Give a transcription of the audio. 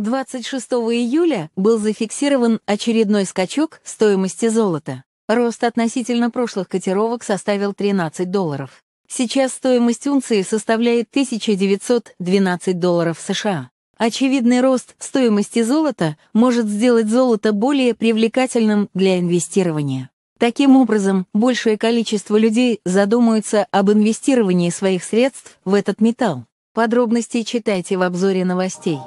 26 июля был зафиксирован очередной скачок стоимости золота. Рост относительно прошлых котировок составил 13 долларов. Сейчас стоимость унции составляет 1912 долларов США. Очевидный рост стоимости золота может сделать золото более привлекательным для инвестирования. Таким образом, большее количество людей задумаются об инвестировании своих средств в этот металл. Подробности читайте в обзоре новостей.